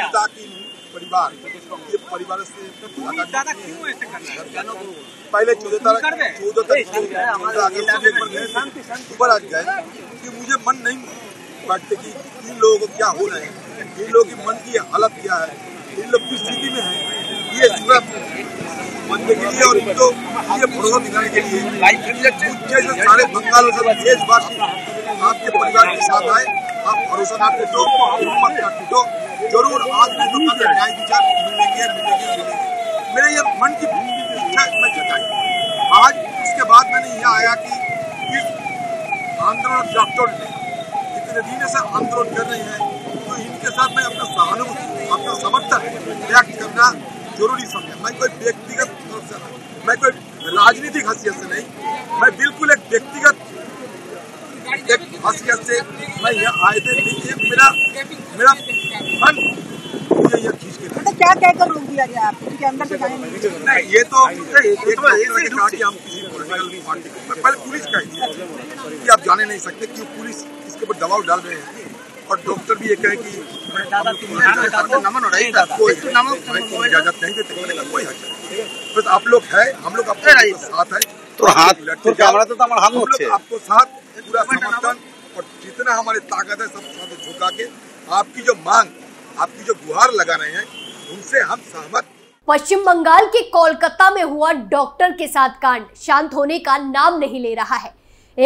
पिता की परिवार ये परिवार से तो पहले चौदह तारीख चौदह तारीख ऊपर आ गए कि मुझे मन नहीं बैठते कि इन लोगों को क्या हो रहा है इन लोगों की मन की हालत क्या है इन लोग किस स्थिति में है ये सूरत बनने के लिए और इनको ये भरोसा दिखाने के लिए जैसे सारे बंगाल सब देशवासी आपके परिवार के साथ आए आप भरोसा ना टूटो हिम्मत ना टूटो जरूर आज नहीं तो कल न्याय विचार मिलेगी मिलेगी मेरे ये मन की इच्छा मैं जताई आज इसके बाद मैंने यह आया कि इस आंदोलन डॉक्टर ने इतने दिन से आंदोलन कर रहे हैं तो इनके साथ मैं अपना सहानुभूति अपना समर्थन व्यक्त करना जरूरी समझा मैं कोई व्यक्तिगत मैं कोई राजनीतिक हैसियत से नहीं मैं बिल्कुल एक व्यक्तिगत एक हसीियत से मैं यहाँ आए थे एक मेरा मेरा मन मुझे ये खींच के मतलब क्या कहकर रोक दिया गया आपको क्योंकि अंदर से नहीं ये तो, तो पहले पुलिस का कि आप जाने नहीं सकते क्यों पुलिस इसके ऊपर दबाव डाल रहे हैं और डॉक्टर भी ये कहे कि तो नमन हो इजाजत नहीं देते कोई बस आप लोग है हम लोग अपने साथ है तो हाथ तो कैमरा तो, तो हमारा हाथ आपको साथ पूरा समर्थन और जितना हमारी ताकत है सब साथ झुका के आपकी जो मांग आपकी जो गुहार लगा रहे हैं उनसे हम सहमत पश्चिम बंगाल के कोलकाता में हुआ डॉक्टर के साथ कांड शांत होने का नाम नहीं ले रहा है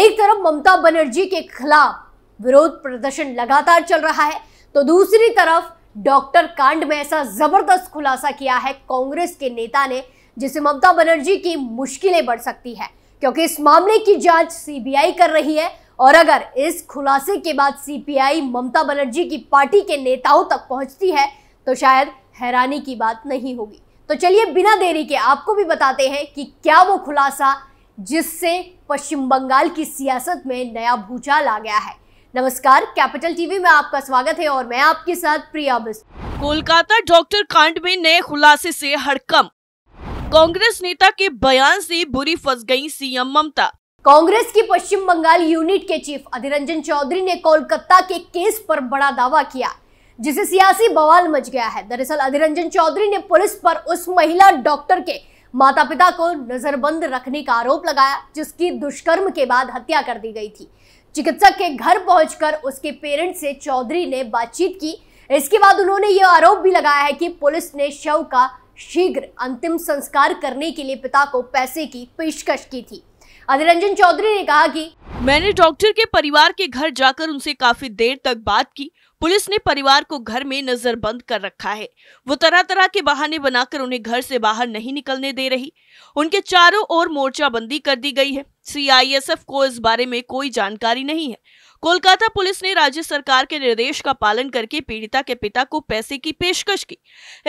एक तरफ ममता बनर्जी के खिलाफ विरोध प्रदर्शन लगातार चल रहा है तो दूसरी तरफ डॉक्टर कांड में ऐसा जबरदस्त खुलासा किया है कांग्रेस के नेता ने जिससे ममता बनर्जी की मुश्किलें बढ़ सकती है क्योंकि इस मामले की जांच सीबीआई कर रही है और अगर इस खुलासे के बाद सीपीआई ममता बनर्जी की पार्टी के नेताओं तक पहुंचती है तो शायद हैरानी की बात नहीं होगी तो चलिए बिना देरी के आपको भी बताते हैं कि क्या वो खुलासा जिससे पश्चिम बंगाल की सियासत में नया भूचाल आ गया है नमस्कार कैपिटल टीवी में आपका स्वागत है और मैं आपके साथ प्रिया बिस्ट कोलकाता डॉक्टर कांड में नए खुलासे से हड़कम कांग्रेस नेता के बयान से बुरी फंस गई सीएम ममता कांग्रेस की पश्चिम बंगाल यूनिट के चीफ अधिरंजन चौधरी ने कोलकाता के केस पर बड़ा दावा किया जिसे सियासी बवाल मच गया है दरअसल अधिरंजन चौधरी ने पुलिस पर उस महिला डॉक्टर के माता पिता को नजरबंद रखने का आरोप लगाया जिसकी दुष्कर्म के बाद हत्या कर दी गई थी चिकित्सक के घर पहुंचकर उसके पेरेंट्स से चौधरी ने बातचीत की इसके बाद उन्होंने ये आरोप भी लगाया है कि पुलिस ने शव का शीघ्र अंतिम संस्कार करने के लिए पिता को पैसे की पेशकश की थी अधीर रंजन चौधरी ने कहा कि मैंने डॉक्टर के परिवार के घर जाकर उनसे काफी देर तक बात की पुलिस ने परिवार को घर में नजर बंद कर रखा है वो तरह तरह के बहाने बनाकर उन्हें घर से बाहर नहीं निकलने दे रही उनके चारों ओर मोर्चा बंदी कर दी गई है सीआईएसएफ को इस बारे में कोई जानकारी नहीं है कोलकाता पुलिस ने राज्य सरकार के निर्देश का पालन करके पीड़िता के पिता को पैसे की पेशकश की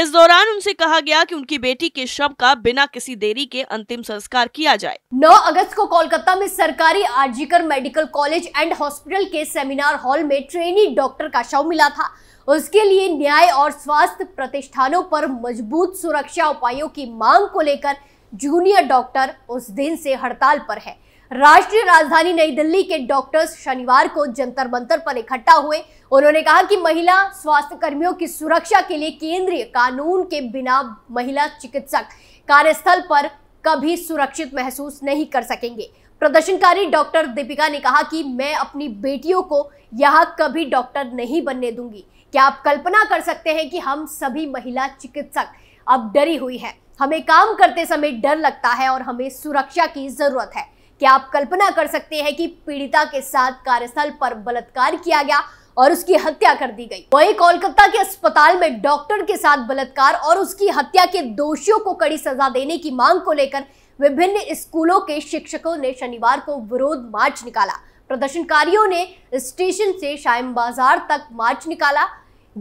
इस दौरान उनसे कहा गया कि उनकी बेटी के शव का बिना किसी देरी के अंतिम संस्कार किया जाए नौ अगस्त को कोलकाता में सरकारी RG Kar medical college and hospital के सेमिनार हॉल में ट्रेनी डॉक्टर का शव मिला था उसके लिए न्याय और स्वास्थ्य प्रतिष्ठानों पर मजबूत सुरक्षा उपायों की मांग को लेकर जूनियर डॉक्टर उस दिन से हड़ताल पर है राष्ट्रीय राजधानी नई दिल्ली के डॉक्टर्स शनिवार को जंतर मंतर पर इकट्ठा हुए उन्होंने कहा कि महिला स्वास्थ्य कर्मियों की सुरक्षा के लिए केंद्रीय कानून के बिना महिला चिकित्सक कार्यस्थल पर कभी सुरक्षित महसूस नहीं कर सकेंगे प्रदर्शनकारी डॉक्टर दीपिका ने कहा कि मैं अपनी बेटियों को यहाँ कभी डॉक्टर नहीं बनने दूंगी क्या आप कल्पना कर सकते हैं कि हम सभी महिला चिकित्सक अब डरी हुई है हमें काम करते समय डर लगता है और हमें सुरक्षा की जरूरत है क्या आप कल्पना कर सकते हैं कि पीड़िता के साथ कार्यस्थल पर बलात्कार किया गया और उसकी हत्या कर दी गई वही कोलकाता के अस्पताल में डॉक्टर के साथ बलात्कार और उसकी हत्या के दोषियों को कड़ी सजा देने की मांग को लेकर विभिन्न स्कूलों के शिक्षकों ने शनिवार को विरोध मार्च निकाला प्रदर्शनकारियों ने स्टेशन से शायम बाजार तक मार्च निकाला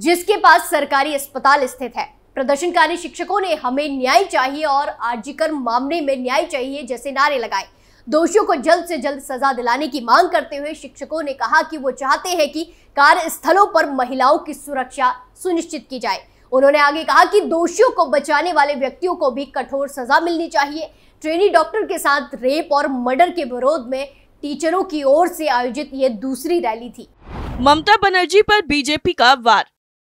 जिसके पास सरकारी अस्पताल स्थित है प्रदर्शनकारी शिक्षकों ने हमें न्याय चाहिए और आर्जिकर मामले में न्याय चाहिए जैसे नारे लगाए दोषियों को जल्द से जल्द सजा दिलाने की मांग करते हुए शिक्षकों ने कहा कि वो चाहते हैं कि कार्यस्थलों पर महिलाओं की सुरक्षा सुनिश्चित की जाए उन्होंने आगे कहा कि दोषियों को बचाने वाले व्यक्तियों को भी कठोर सजा मिलनी चाहिए ट्रेनी डॉक्टर के साथ रेप और मर्डर के विरोध में टीचरों की ओर से आयोजित ये दूसरी रैली थी ममता बनर्जी पर बीजेपी का वार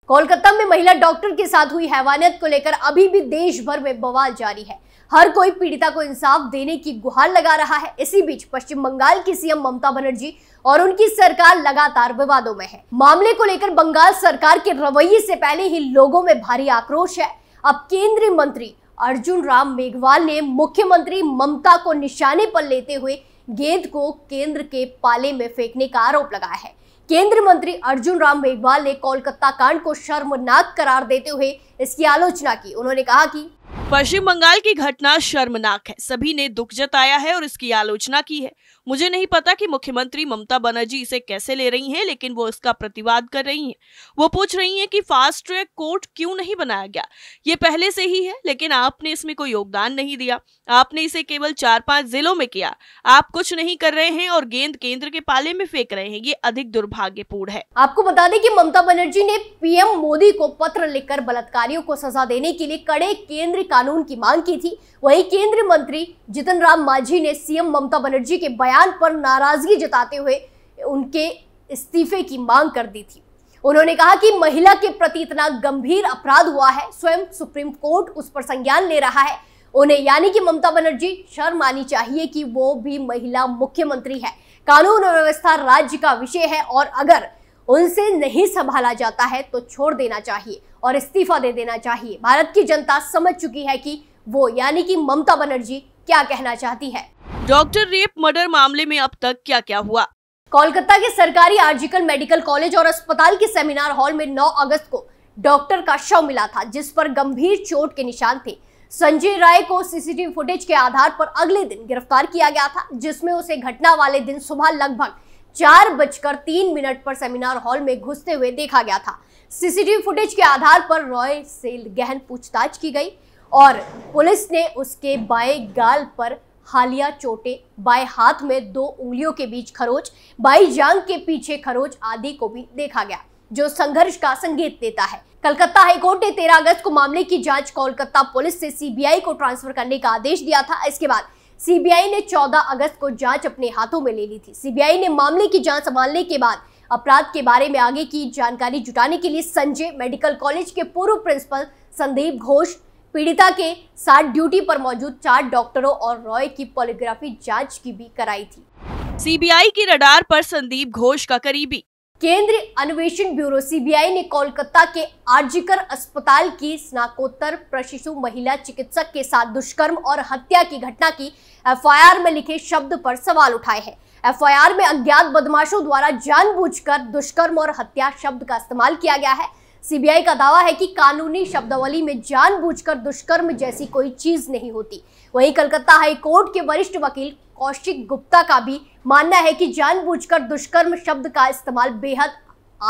कोलकाता में महिला डॉक्टर के साथ हुई हैवानियत को लेकर अभी भी देश भर में बवाल जारी है हर कोई पीड़िता को इंसाफ देने की गुहार लगा रहा है इसी बीच पश्चिम बंगाल की सीएम ममता बनर्जी और उनकी सरकार लगातार विवादों में है मामले को लेकर बंगाल सरकार के रवैये से पहले ही लोगों में भारी आक्रोश है अब केंद्रीय मंत्री अर्जुन राम मेघवाल ने मुख्यमंत्री ममता को निशाने पर लेते हुए गेंद को केंद्र के पाले में फेंकने का आरोप लगाया है केंद्रीय मंत्री अर्जुन राम मेघवाल ने कोलकाता कांड को शर्मनाक करार देते हुए इसकी आलोचना की उन्होंने कहा कि पश्चिम बंगाल की घटना शर्मनाक है सभी ने दुख जताया है और इसकी आलोचना की है मुझे नहीं पता कि मुख्यमंत्री ममता बनर्जी इसे कैसे ले रही हैं लेकिन वो इसका प्रतिवाद कर रही हैं वो पूछ रही हैं कि फास्ट ट्रैक कोर्ट क्यों नहीं बनाया गया ये पहले से ही है लेकिन आपने इसमें कोई योगदान नहीं दिया आपने इसे केवल चार पांच जिलों में किया आप कुछ नहीं कर रहे हैं और गेंद केंद्र के पाले में फेंक रहे हैं ये अधिक दुर्भाग्यपूर्ण है आपको बता दें कि ममता बनर्जी ने पीएम मोदी को पत्र लिखकर बलात्कारियों को सजा देने के लिए कड़े केंद्र कानून की मांग की थी वही केंद्रीय मंत्री जितन राम मांझी ने सीएम ममता बनर्जी के बयान बयान पर नाराजगी जताते हुए उनके इस्तीफे की मांग कर दी थी उन्होंने कहा कि महिला के प्रति इतना गंभीर अपराध हुआ है स्वयं सुप्रीम कोर्ट उस पर संज्ञान ले रहा है उन्हें यानी कि ममता बनर्जी शर्म आनी चाहिए कि वो भी महिला मुख्यमंत्री है कानून और व्यवस्था राज्य का विषय है और अगर उनसे नहीं संभाला जाता है तो छोड़ देना चाहिए और इस्तीफा दे देना चाहिए भारत की जनता समझ चुकी है कि वो यानी कि ममता बनर्जी क्या कहना चाहती है डॉक्टर रेप मर्डर मामले में अब तक क्या क्या हुआ कोलकाता के सरकारी आर्जिकल मेडिकल कॉलेज और अस्पताल के सेमिनार हॉल में 9 अगस्त को डॉक्टर का शव मिला था जिस पर गंभीर चोट के निशान थे संजय राय को सीसीटीवी फुटेज के आधार पर अगले दिन गिरफ्तार किया गया था जिसमें उसे घटना वाले दिन सुबह लगभग चार बजकर तीन मिनट पर सेमिनार हॉल में घुसते हुए देखा गया था सीसीटीवी फुटेज के आधार पर रॉय से गहन पूछताछ की गई और पुलिस ने उसके बाएं गाल पर हालिया चोटे बाएं हाथ में दो उंगलियों के बीच खरोच बाई जांग के पीछे खरोच आदि को भी देखा गया जो संघर्ष का संकेत देता है कलकत्ता हाईकोर्ट ने 13 अगस्त को मामले की जांच कोलकाता पुलिस से सीबीआई को ट्रांसफर करने का आदेश दिया था इसके बाद सीबीआई ने 14 अगस्त को जांच अपने हाथों में ले ली थी सीबीआई ने मामले की जांच संभालने के बाद अपराध के बारे में आगे की जानकारी जुटाने के लिए संजय मेडिकल कॉलेज के पूर्व प्रिंसिपल संदीप घोष पीड़िता के साथ ड्यूटी पर मौजूद चार डॉक्टरों और रॉय की पॉलिग्राफी जांच की भी कराई थी सीबीआई की रडार पर संदीप घोष का करीबी केंद्रीय अन्वेषण ब्यूरो सीबीआई ने कोलकाता के आर्जिकर अस्पताल की स्नाकोत्तर प्रशिशु महिला चिकित्सक के साथ दुष्कर्म और हत्या की घटना की एफ में लिखे शब्द पर सवाल उठाए हैं एफआईआर में अज्ञात बदमाशों द्वारा जानबूझकर दुष्कर्म और हत्या शब्द का इस्तेमाल किया गया है सीबीआई का दावा है कि कानूनी शब्दावली में जानबूझकर दुष्कर्म जैसी कोई चीज नहीं होती वहीं कलकत्ता हाई कोर्ट के वरिष्ठ वकील कौशिक गुप्ता का भी मानना है कि जानबूझकर दुष्कर्म शब्द का इस्तेमाल बेहद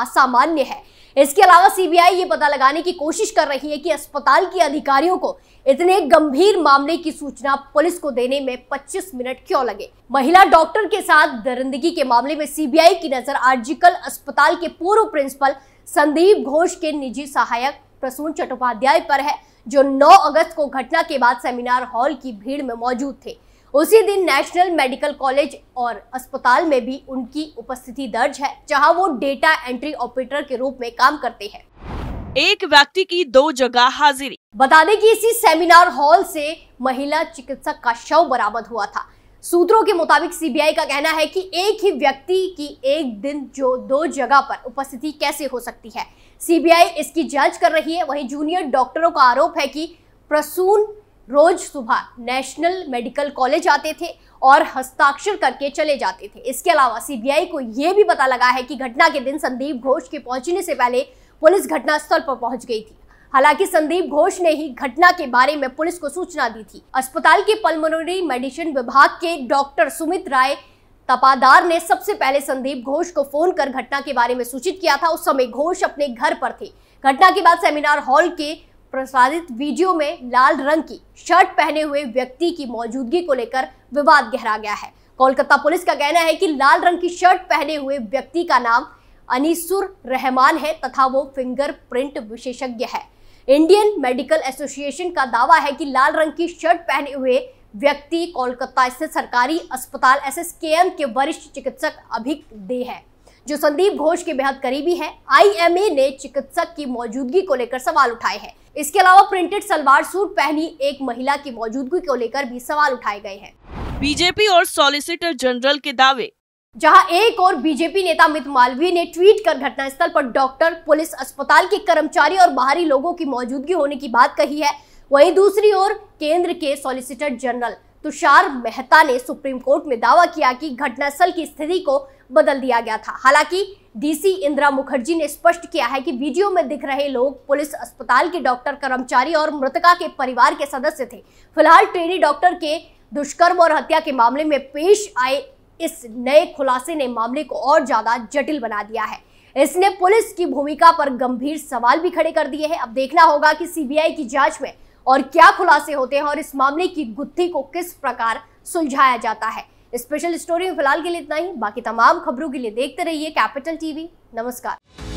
असामान्य है इसके अलावा सीबीआई ये पता लगाने की कोशिश कर रही है कि अस्पताल के अधिकारियों को इतने गंभीर मामले की सूचना पुलिस को देने में 25 मिनट क्यों लगे महिला डॉक्टर के साथ दरिंदगी के मामले में सीबीआई की नजर आर्जिकल अस्पताल के पूर्व प्रिंसिपल संदीप घोष के निजी सहायक प्रसून चट्टोपाध्याय पर है जो 9 अगस्त को घटना के बाद सेमिनार हॉल की भीड़ में मौजूद थे उसी दिन नेशनल मेडिकल कॉलेज और अस्पताल में भी उनकी उपस्थिति दर्ज है जहां वो डेटा एंट्री ऑपरेटर के रूप में काम करते हैं एक व्यक्ति की दो जगह हाजिरी बता दें कि इसी सेमिनार हॉल से महिला चिकित्सक का शव बरामद हुआ था सूत्रों के मुताबिक सीबीआई का कहना है कि एक ही व्यक्ति की एक दिन जो दो जगह पर उपस्थिति कैसे हो सकती है सीबीआई इसकी जांच कर रही है वहीं जूनियर डॉक्टरों का आरोप है कि प्रसून रोज सुबह नेशनल मेडिकल कॉलेज आते थे और हस्ताक्षर करके चले जाते थे इसके अलावा सीबीआई को यह भी पता लगा है कि घटना के दिन संदीप घोष के पहुंचने से पहले पुलिस घटनास्थल पर पहुंच गई थी हालांकि संदीप घोष ने ही घटना के बारे में पुलिस को सूचना दी थी अस्पताल के पल्मोनरी मेडिसिन विभाग के डॉक्टर सुमित राय तपादार ने सबसे पहले संदीप घोष को फोन कर घटना के बारे में सूचित किया था उस समय घोष अपने घर पर थे घटना के बाद सेमिनार हॉल के प्रसारित वीडियो में लाल रंग की शर्ट पहने हुए व्यक्ति की मौजूदगी को लेकर विवाद गहरा गया है कोलकाता पुलिस का कहना है कि लाल रंग की शर्ट पहने हुए व्यक्ति का नाम अनिसुर रहमान है तथा वो फिंगरप्रिंट विशेषज्ञ है इंडियन मेडिकल एसोसिएशन का दावा है कि लाल रंग की शर्ट पहने हुए व्यक्ति कोलकाता स्थित सरकारी अस्पताल एसएसकेएम के वरिष्ठ चिकित्सक अभिक दे है जो संदीप घोष के बेहद करीबी हैं आईएमए ने चिकित्सक की मौजूदगी को लेकर सवाल उठाए हैं इसके अलावा प्रिंटेड सलवार सूट पहनी एक महिला की मौजूदगी को लेकर भी सवाल उठाए गए हैं बीजेपी और सॉलिसिटर जनरल के दावे जहां एक और बीजेपी नेता अमित मालवीय ने ट्वीट कर घटनास्थल पर डॉक्टर पुलिस अस्पताल के कर्मचारी और बाहरी लोगों की मौजूदगी होने की बात कही है वहीं दूसरी ओर केंद्र के सॉलिसिटर जनरल तुषार मेहता ने सुप्रीम कोर्ट में दावा किया कि घटनास्थल की स्थिति को बदल दिया गया था हालांकि डीसी इंदिरा मुखर्जी ने स्पष्ट किया है कि वीडियो में दिख रहे लोग पुलिस अस्पताल के डॉक्टर कर्मचारी और मृतका के परिवार के सदस्य थे फिलहाल ट्रेनी डॉक्टर के दुष्कर्म और हत्या के मामले में पेश आए इस नए खुलासे ने मामले को और ज्यादा जटिल बना दिया है इसने पुलिस की भूमिका पर गंभीर सवाल भी खड़े कर दिए हैं अब देखना होगा कि सीबीआई की जांच में और क्या खुलासे होते हैं और इस मामले की गुत्थी को किस प्रकार सुलझाया जाता है स्पेशल स्टोरी में फिलहाल के लिए इतना ही बाकी तमाम खबरों के लिए देखते रहिए कैपिटल टीवी नमस्कार